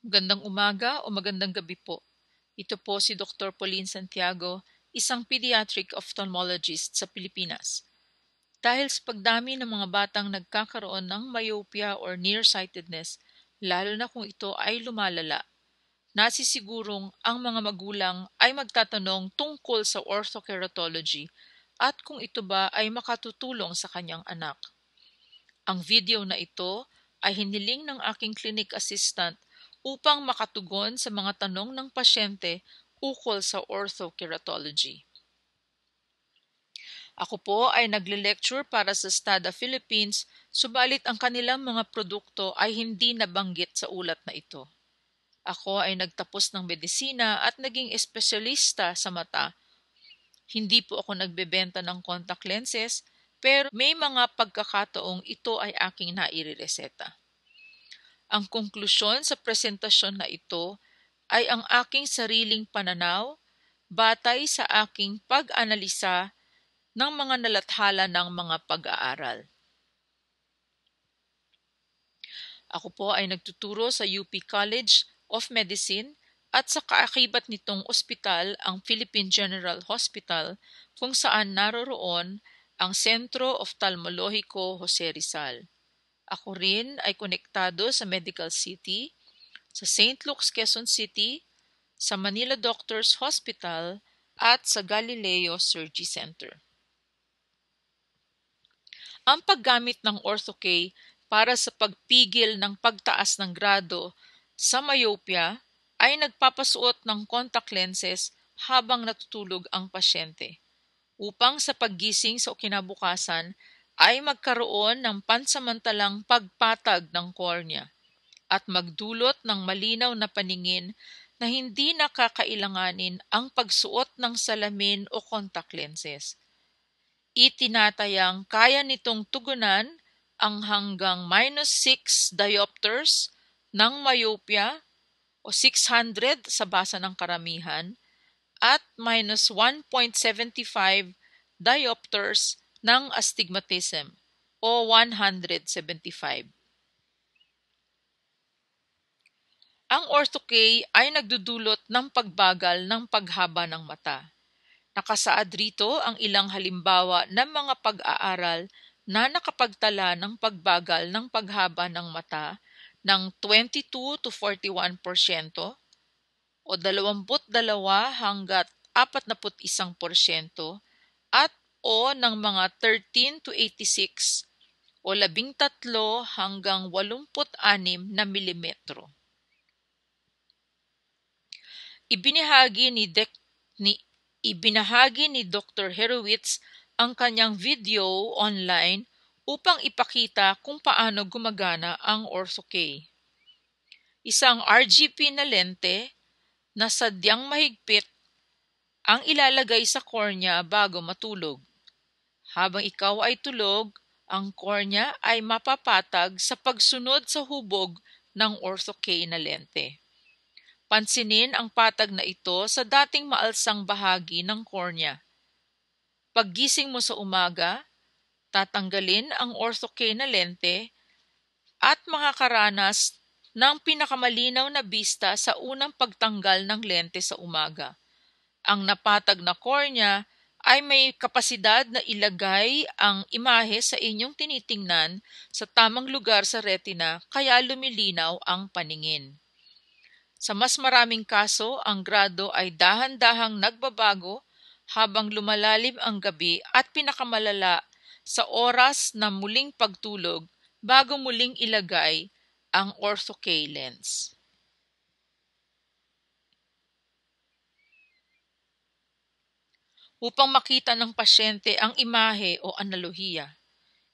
Magandang umaga o magandang gabi po. Ito po si Dr. Pauline Santiago, isang pediatric ophthalmologist sa Pilipinas. Dahil sa pagdami ng mga batang nagkakaroon ng myopia or nearsightedness, lalo na kung ito ay lumalala, nasisigurong ang mga magulang ay magtatanong tungkol sa orthokeratology at kung ito ba ay makatutulong sa kanyang anak. Ang video na ito ay hiniling ng aking clinic assistant upang makatugon sa mga tanong ng pasyente ukol sa orthokeratology. Ako po ay nagle-lecture para sa Stada Philippines, subalit ang kanilang mga produkto ay hindi nabanggit sa ulat na ito. Ako ay nagtapos ng medisina at naging espesyalista sa mata. Hindi po ako nagbebenta ng contact lenses, pero may mga pagkakataong ito ay aking nairereseta. Ang konklusyon sa presentasyon na ito ay ang aking sariling pananaw batay sa aking pag-analisa ng mga nalathala ng mga pag-aaral. Ako po ay nagtuturo sa UP College of Medicine at sa kaakibat nitong ospital ang Philippine General Hospital kung saan naroroon ang Centro Ophthalmologico Jose Rizal. Ako rin ay konektado sa Medical City, sa St. Luke's Quezon City, sa Manila Doctors Hospital at sa Galileo Surgery Center. Ang paggamit ng orthocay para sa pagpigil ng pagtaas ng grado sa myopia ay nagpapasuot ng contact lenses habang natutulog ang pasyente upang sa paggising sa kinabukasan ay magkaroon ng pansamantalang pagpatag ng kornea at magdulot ng malinaw na paningin na hindi nakakailanganin ang pagsuot ng salamin o contact lenses. Itinatayang kaya nitong tugunan ang hanggang minus 6 diopters ng myopia o 600 sa basa ng karamihan at minus 1.75 diopters ng astigmatism o 175. Ang orthocay ay nagdudulot ng pagbagal ng paghaba ng mata. Nakasaad rito ang ilang halimbawa ng mga pag-aaral na nakapagtala ng pagbagal ng paghaba ng mata ng 22 to 41% o 22 hanggat 41% at o ng mga 13 to 86 o 13 hanggang 86 na milimetro. Ibinahagi ni, Dek, ni ibinahagi ni Dr. Herowitz ang kanyang video online upang ipakita kung paano gumagana ang Orthokey. Isang RGP na lente na sadyang mahigpit ang ilalagay sa cornea bago matulog. Habang ikaw ay tulog, ang cornea ay mapapatag sa pagsunod sa hubog ng orthocay na lente. Pansinin ang patag na ito sa dating maalsang bahagi ng cornea. Paggising mo sa umaga, tatanggalin ang orthocay na lente at makakaranas ng pinakamalinaw na bista sa unang pagtanggal ng lente sa umaga. Ang napatag na cornea ay may kapasidad na ilagay ang imahe sa inyong tinitingnan sa tamang lugar sa retina kaya lumilinaw ang paningin. Sa mas maraming kaso, ang grado ay dahan-dahang nagbabago habang lumalalim ang gabi at pinakamalala sa oras na muling pagtulog bago muling ilagay ang lens. upang makita ng pasyente ang imahe o analohiya.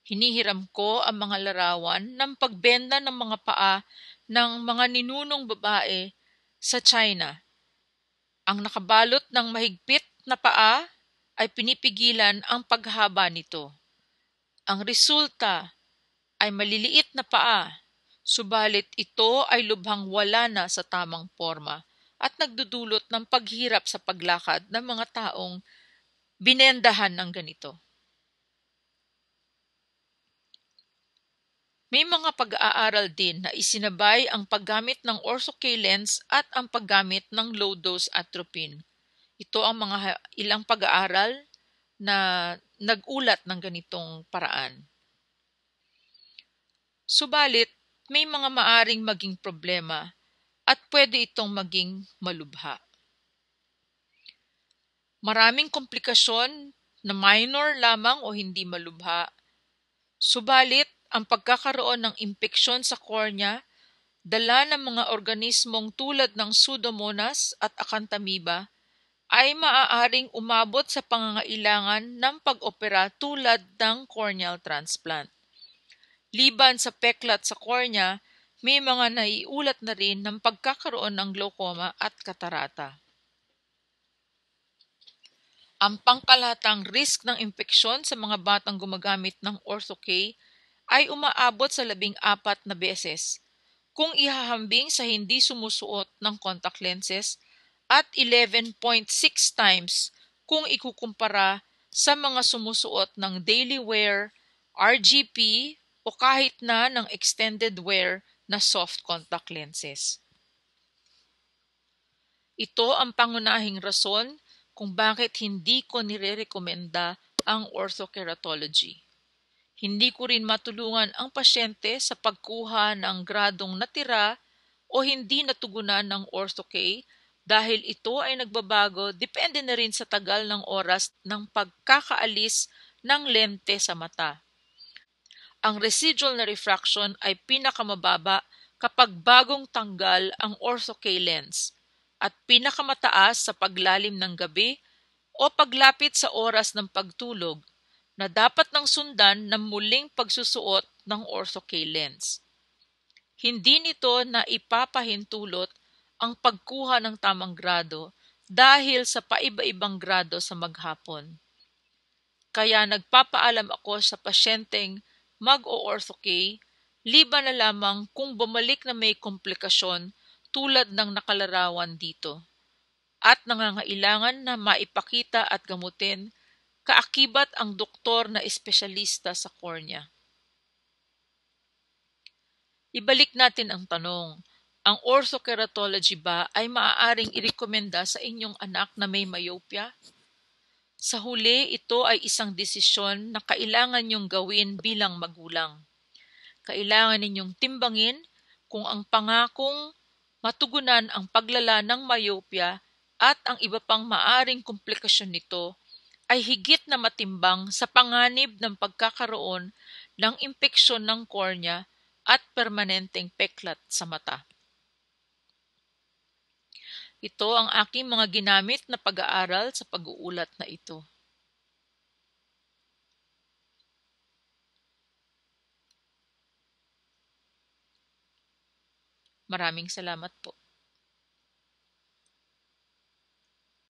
Hinihiram ko ang mga larawan ng pagbenda ng mga paa ng mga ninunong babae sa China. Ang nakabalot ng mahigpit na paa ay pinipigilan ang paghaba nito. Ang resulta ay maliliit na paa, subalit ito ay lubhang wala na sa tamang forma at nagdudulot ng paghirap sa paglakad ng mga taong binendahan ng ganito. May mga pag-aaral din na isinabay ang paggamit ng orso-K lens at ang paggamit ng low-dose atropine. Ito ang mga ilang pag-aaral na nagulat ng ganitong paraan. Subalit, may mga maaring maging problema at pwede itong maging malubha. Maraming komplikasyon na minor lamang o hindi malubha. Subalit, ang pagkakaroon ng impeksyon sa cornea dala ng mga organismong tulad ng pseudomonas at Acanthamoeba ay maaaring umabot sa pangangailangan ng pag-opera tulad ng corneal transplant. Liban sa peklat sa cornea, may mga naiulat na rin ng pagkakaroon ng glaucoma at katarata. Ang pangkalatang risk ng impeksyon sa mga batang gumagamit ng Orthocay ay umaabot sa labing apat na beses kung ihahambing sa hindi sumusuot ng contact lenses at 11.6 times kung ikukumpara sa mga sumusuot ng daily wear, RGP o kahit na ng extended wear na soft contact lenses. Ito ang pangunahing rason kung bakit hindi ko nirerekomenda ang orthokeratology. Hindi ko rin matulungan ang pasyente sa pagkuha ng gradong natira o hindi natugunan ng orthok dahil ito ay nagbabago depende na rin sa tagal ng oras ng pagkakaalis ng lente sa mata. Ang residual na refraction ay pinakamababa kapag bagong tanggal ang orthok lens at pinakamataas sa paglalim ng gabi o paglapit sa oras ng pagtulog na dapat nang sundan ng muling pagsusuot ng orthokay lens. Hindi nito na ipapahintulot ang pagkuha ng tamang grado dahil sa paiba-ibang grado sa maghapon. Kaya nagpapaalam ako sa pasyenteng mag-o-orthokay liba na lamang kung bumalik na may komplikasyon tulad ng nakalarawan dito at nangangailangan na maipakita at gamutin kaakibat ang doktor na espesyalista sa cornea. Ibalik natin ang tanong, ang orthokeratology ba ay maaaring irekomenda sa inyong anak na may myopia? Sa huli, ito ay isang desisyon na kailangan niyong gawin bilang magulang. Kailangan ninyong timbangin kung ang pangakong matugunan ang paglala ng myopia at ang iba pang maaring komplikasyon nito ay higit na matimbang sa panganib ng pagkakaroon ng impeksyon ng cornea at permanenteng peklat sa mata. Ito ang aking mga ginamit na pag-aaral sa pag-uulat na ito. Maraming salamat po.